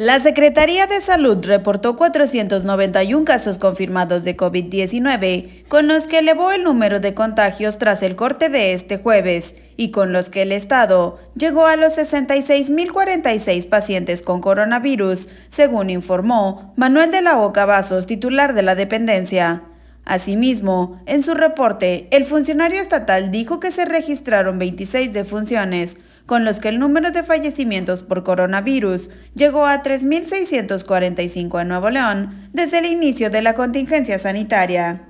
La Secretaría de Salud reportó 491 casos confirmados de COVID-19, con los que elevó el número de contagios tras el corte de este jueves y con los que el Estado llegó a los 66.046 pacientes con coronavirus, según informó Manuel de la Oca Vasos, titular de la dependencia. Asimismo, en su reporte, el funcionario estatal dijo que se registraron 26 defunciones, con los que el número de fallecimientos por coronavirus llegó a 3.645 en Nuevo León desde el inicio de la contingencia sanitaria.